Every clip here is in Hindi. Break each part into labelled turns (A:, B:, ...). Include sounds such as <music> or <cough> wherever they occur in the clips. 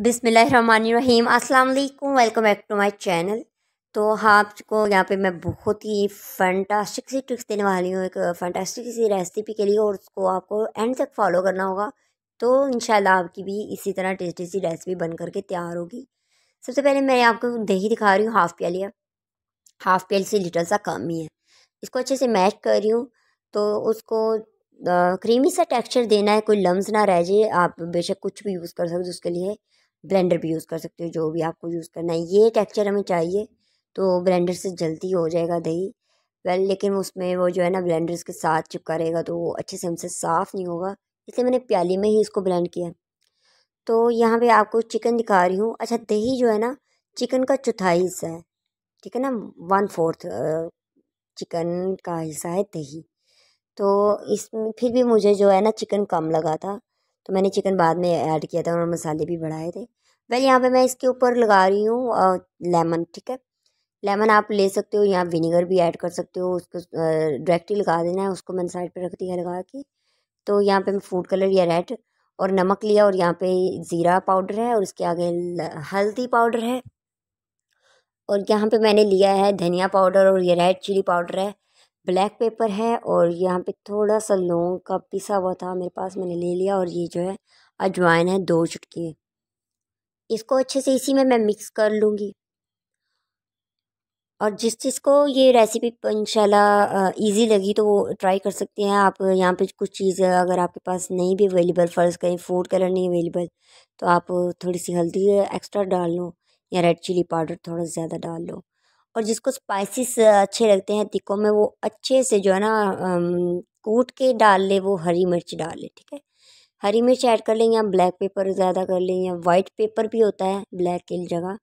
A: बिसमीम अस्सलाम वालेकुम welcome back to my channel तो हाँ आपको यहाँ पे मैं बहुत ही फंटास्टिक सी ट्रिक्स देने वाली हूँ एक फंटास्टिक सी रेसिपी के लिए और उसको आपको एंड तक फॉलो करना होगा तो इन आपकी भी इसी तरह टेस्टी सी रेसिपी बन करके तैयार होगी सबसे पहले मैं आपको दही दिखा रही हूँ हाफ़ प्यालिया हाफ़ प्याली से लिटल सा कम ही है इसको अच्छे से मैश कर रही हूँ तो उसको क्रीमी सा टेक्सचर देना है कोई लम्स ना रह जाए आप बेशक कुछ भी यूज़ कर सकते उसके लिए ब्लेंडर भी यूज़ कर सकते हो जो भी आपको यूज़ करना है ये टेक्चर हमें चाहिए तो ब्लेंडर से जल्दी हो जाएगा दही वेल लेकिन उसमें वो जो है ना ब्लेंडर के साथ चिपका रहेगा तो वो अच्छे से हमसे साफ़ नहीं होगा इसलिए मैंने प्याली में ही इसको ब्लेंड किया तो यहाँ पे आपको चिकन दिखा रही हूँ अच्छा दही जो है ना चिकन का चौथाई हिस्सा है ठीक है ना वन फोर्थ चिकन का हिस्सा है दही तो इसमें फिर भी मुझे जो है ना चिकन कम लगा था तो मैंने चिकन बाद में ऐड किया था और मसाले भी बढ़ाए थे वेल यहाँ पे मैं इसके ऊपर लगा रही हूँ लेमन ठीक है लेमन आप ले सकते हो यहाँ विनीगर भी ऐड कर सकते हो उसको डायरेक्टली लगा देना है उसको मैंने साइड पर रख दिया लगा के तो यहाँ पर मैं फूड कलर या रेड और नमक लिया और यहाँ पे ज़ीरा पाउडर है और उसके आगे हल्दी पाउडर है और यहाँ पे मैंने लिया है धनिया पाउडर और ये रेड चिली पाउडर है ब्लैक पेपर है और यहाँ पे थोड़ा सा लौंग का पिसा हुआ था मेरे पास मैंने ले लिया और ये जो है अजवाइन है दो चुटकी इसको अच्छे से इसी में मैं मिक्स कर लूँगी और जिस चीज़ को ये रेसिपी इंशाल्लाह इजी लगी तो वो ट्राई कर सकते हैं आप यहाँ पे कुछ चीज़ अगर आपके पास नहीं भी अवेलेबल फ़र्ज़ करें फूड कलर नहीं अवेलेबल तो आप थोड़ी सी हल्दी एक्स्ट्रा डाल लो या रेड चिली पाउडर थोड़ा ज़्यादा डाल लो और जिसको स्पाइसेस अच्छे लगते हैं तिक्कों में वो अच्छे से जो है ना कूट के डाल ले वो हरी मिर्च डाल ले ठीक है हरी मिर्च ऐड कर लें या ब्लैक पेपर ज़्यादा कर लें या वाइट पेपर भी होता है ब्लैक की जगह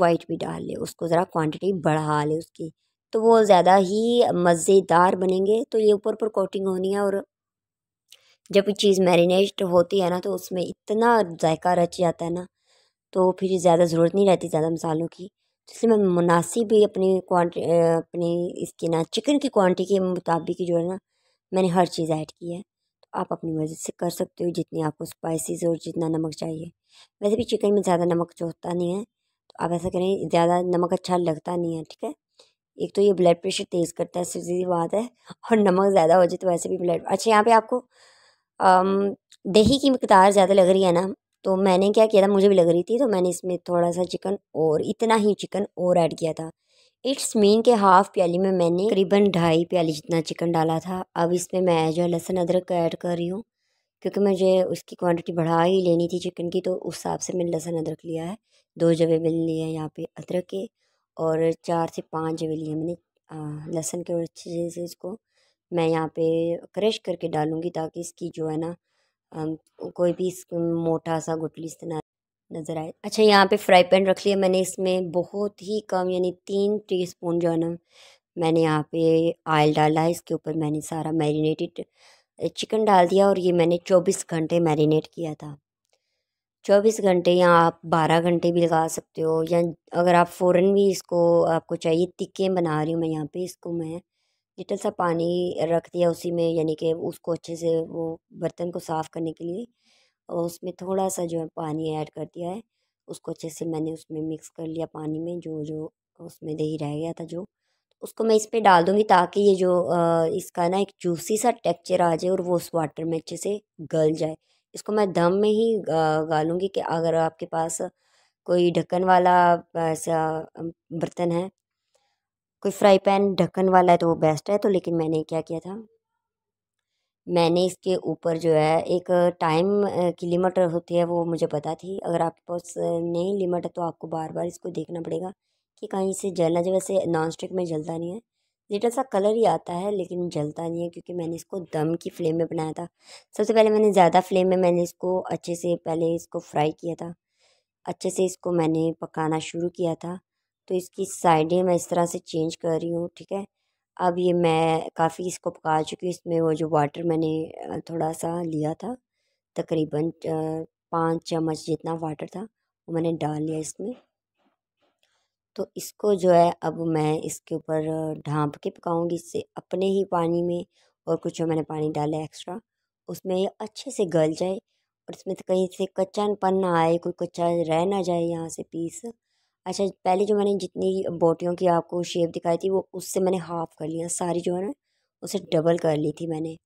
A: वाइट भी डाल ले उसको ज़रा क्वांटिटी बढ़ा ले उसकी तो वो ज़्यादा ही मज़ेदार बनेंगे तो ये ऊपर ऊपर कोटिंग होनी है और जब चीज़ मैरिनेट होती है ना तो उसमें इतना जायका रच जाता है ना तो फिर ज़्यादा ज़रूरत नहीं रहती ज़्यादा मसालों की इसलिए मैं मुनासिब ही अपनी क्वान्ट अपनी इसकी ना चिकन की क्वान्टी के मुताबिक ही जो है ना मैंने हर चीज़ ऐड की है तो आप अपनी मर्ज़ी से कर सकते हो जितनी आपको स्पाइसिस और जितना नमक चाहिए वैसे भी चिकन में ज़्यादा नमक जो होता नहीं है तो आप ऐसा करें ज़्यादा नमक अच्छा लगता नहीं है ठीक है एक तो ये ब्लड प्रेशर तेज़ करता है सीधी बात है और नमक ज़्यादा हो जाए तो वैसे भी ब्लड अच्छा यहाँ पे आपको आम, दही की मकदार ज़्यादा लग रही है ना तो मैंने क्या किया था मुझे भी लग रही थी तो मैंने इसमें थोड़ा सा चिकन और इतना ही चिकन और ऐड किया था इट्स मीन के हाफ प्याली में मैंने करीबन ढाई प्याली जितना चिकन डाला था अब इसमें मैं जो है लहसुन अदरक का ऐड कर रही हूँ क्योंकि मुझे उसकी क्वांटिटी बढ़ा ही लेनी थी चिकन की तो उस हिसाब से मैंने लहसुन अदरक लिया है दो जवेबे लिए यहाँ पे अदरक के और चार से पाँच जवे लिए मैंने लहसुन के और अच्छे से इसको मैं यहाँ पे क्रश करके डालूँगी ताकि इसकी जो है ना कोई भी मोटा सा गुटली सा नज़र आए अच्छा यहाँ पे फ्राई पैन रख लिया मैंने इसमें बहुत ही कम यानी तीन टीस्पून जो है ना मैंने यहाँ पे ऑयल डाला है इसके ऊपर मैंने सारा मैरिनेटेड चिकन डाल दिया और ये मैंने चौबीस घंटे मैरिनेट किया था चौबीस घंटे या आप बारह घंटे भी लगा सकते हो या अगर आप फ़ौरन भी इसको आपको चाहिए तिक्के बना रही हूँ मैं यहाँ पे इसको मैं लिटल सा पानी रख दिया उसी में यानी कि उसको अच्छे से वो बर्तन को साफ़ करने के लिए और उसमें थोड़ा सा जो है पानी ऐड कर दिया है उसको अच्छे से मैंने उसमें मिक्स कर लिया पानी में जो जो उसमें दही रह गया था जो उसको मैं इस पर डाल दूँगी ताकि ये जो इसका ना एक जूसी सा टेक्चर आ जाए और वो उस वाटर में अच्छे से गल जाए इसको मैं दम में ही गालूँगी कि अगर आपके पास कोई ढक्कन वाला ऐसा बर्तन है कोई फ्राई पैन ढक्कन वाला है तो वो बेस्ट है तो लेकिन मैंने क्या किया था मैंने इसके ऊपर जो है एक टाइम की लिमिट होती है वो मुझे पता थी अगर आपके पास नहीं लिमिट है तो आपको बार बार इसको देखना पड़ेगा कि कहीं से जलना जाए वैसे नॉन स्टिक में जलता नहीं है लिटल सा कलर ही आता है लेकिन जलता नहीं है क्योंकि मैंने इसको दम की फ्लेम में बनाया था सबसे पहले मैंने ज़्यादा फ्लेम में मैंने इसको अच्छे से पहले इसको फ्राई किया था अच्छे से इसको मैंने पकाना शुरू किया था तो इसकी साइडें मैं इस तरह से चेंज कर रही हूँ ठीक है अब ये मैं काफ़ी इसको पका चुकी हूँ इसमें वो जो वाटर मैंने थोड़ा सा लिया था तकरीबन पाँच चम्मच जितना वाटर था वो मैंने डाल लिया इसमें तो इसको जो है अब मैं इसके ऊपर ढांप के पकाऊंगी इससे अपने ही पानी में और कुछ जो मैंने पानी डाला एक्स्ट्रा उसमें ये अच्छे से गल जाए और इसमें तो कहीं से कच्चा पन ना आए कोई कच्चा रह ना जाए यहाँ से पीस अच्छा पहले जो मैंने जितनी बोटियों की आपको शेप दिखाई थी वो उससे मैंने हाफ़ कर लिया सारी जो है ना उसे डबल कर ली थी मैंने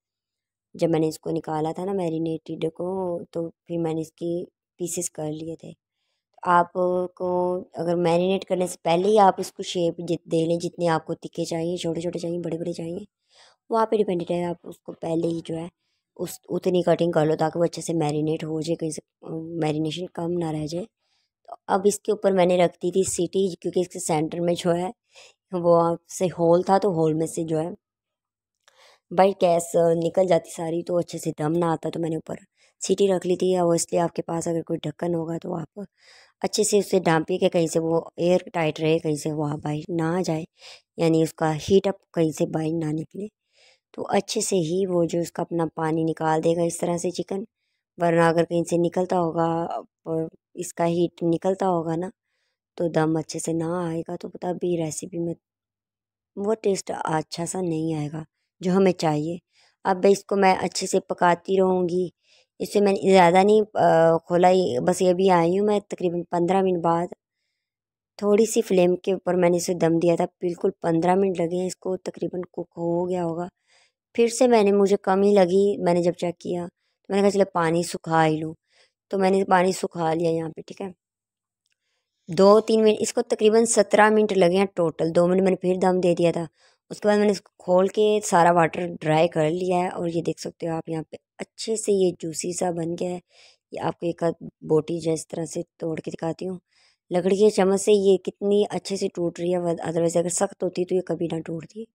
A: जब मैंने इसको निकाला था ना मैरिनेटेड को तो फिर मैंने इसकी पीसेस कर लिए थे आपको अगर मैरिनेट करने से पहले ही आप इसको शेप जित दे लें जितने आपको तिक्के चाहिए छोटे छोटे चाहिए बड़े बड़े चाहिए वहाँ आप डिपेंडेड है आप उसको पहले ही जो है उस उतनी कटिंग कर लो ताकि वो अच्छे से मैरिनेट हो जाए कहीं से मैरिनेशन कम ना रह जाए अब इसके ऊपर मैंने रख दी थी सीटी क्योंकि इसके सेंटर में जो है वो आपसे होल था तो होल में से जो है बाई गैस निकल जाती सारी तो अच्छे से दम ना आता तो मैंने ऊपर सीटी रख ली थी और इसलिए आपके पास अगर कोई ढक्कन होगा तो आप अच्छे से उसे डांपिए कि कहीं से वो एयर टाइट रहे कहीं से वहाँ बाहर ना आ जाए यानी उसका हीटअप कहीं से बाहर ना निकले तो अच्छे से ही वो जो उसका अपना पानी निकाल देगा इस तरह से चिकन वरना अगर कहीं से निकलता होगा इसका हीट निकलता होगा ना तो दम अच्छे से ना आएगा तो तब भी रेसिपी में वो टेस्ट अच्छा सा नहीं आएगा जो हमें चाहिए अब इसको मैं अच्छे से पकाती रहूँगी इसे मैंने ज़्यादा नहीं खोला ही बस ये भी आई हूँ मैं तकरीबन पंद्रह मिनट बाद थोड़ी सी फ्लेम के ऊपर मैंने इसे दम दिया था बिल्कुल पंद्रह मिनट लगे हैं इसको तकरीबन कुक हो गया होगा फिर से मैंने मुझे कम ही लगी मैंने जब चेक किया तो मैंने कहा चलो पानी सुखा ही लूँ तो मैंने पानी सुखा लिया यहाँ पे ठीक है दो तीन मिनट इसको तकरीबन सत्रह मिनट लगे हैं टोटल दो मिनट मैंने फिर दम दे दिया था उसके बाद मैंने इसको खोल के सारा वाटर ड्राई कर लिया है और ये देख सकते हो आप यहाँ पे अच्छे से ये जूसी सा बन गया है ये आपको एक हाथ बोटी जैसे तरह से तोड़ के दिखाती हूँ लकड़ी के चम्मच से ये कितनी अच्छे से टूट रही है अदरवाइज अगर सख्त होती तो ये कभी ना टूटती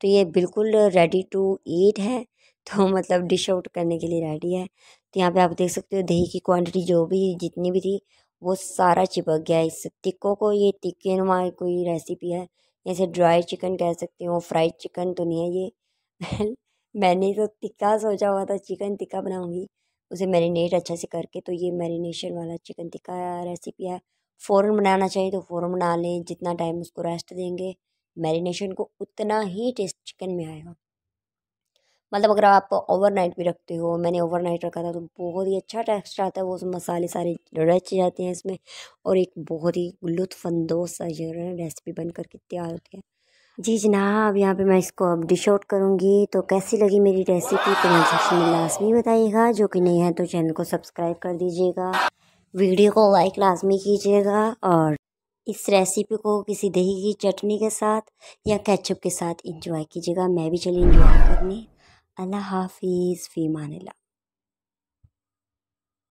A: तो ये बिल्कुल रेडी टू ईट है तो मतलब डिश आउट करने के लिए रेडी है तो यहाँ पे आप देख सकते हो दही की क्वांटिटी जो भी जितनी भी थी वो सारा चिपक गया है इस टिक्कों को ये टिक्के नुमा कोई रेसिपी है जैसे ड्राई चिकन कह सकते हो फ्राइड चिकन तो नहीं है ये <laughs> मैंने तो टिक्का सोचा हुआ था चिकन टिक्का बनाऊँगी उसे मैरिनेट अच्छा से करके तो ये मैरिनेशन वाला चिकन टिक्का रेसिपी है फ़ौरन बनाना चाहिए तो फ़ौरन बना लें जितना टाइम उसको रेस्ट देंगे मैरिनेशन को उतना ही टेस्ट चिकन में आएगा मतलब अगर आप ओवरनाइट भी रखते हो मैंने ओवरनाइट रखा था तो बहुत ही अच्छा टेक्स्ट आता है वो मसाले सारे रच जाते हैं इसमें और एक बहुत ही लुत्फानंदोज सा जो है रेसिपी बन करके तैयार होती है जी अब यहाँ पे मैं इसको अब डिश आउट करूँगी तो कैसी लगी मेरी रेसिपी कमेंट सेक्शन में लाजमी बताइएगा जो कि नहीं है तो चैनल को सब्सक्राइब कर दीजिएगा वीडियो को लाइक लाजमी कीजिएगा और इस रेसिपी को किसी दही की चटनी के साथ या केचप के साथ इंजॉय कीजिएगा मैं भी चली इंजॉय करनी الله حافظ في مانيلا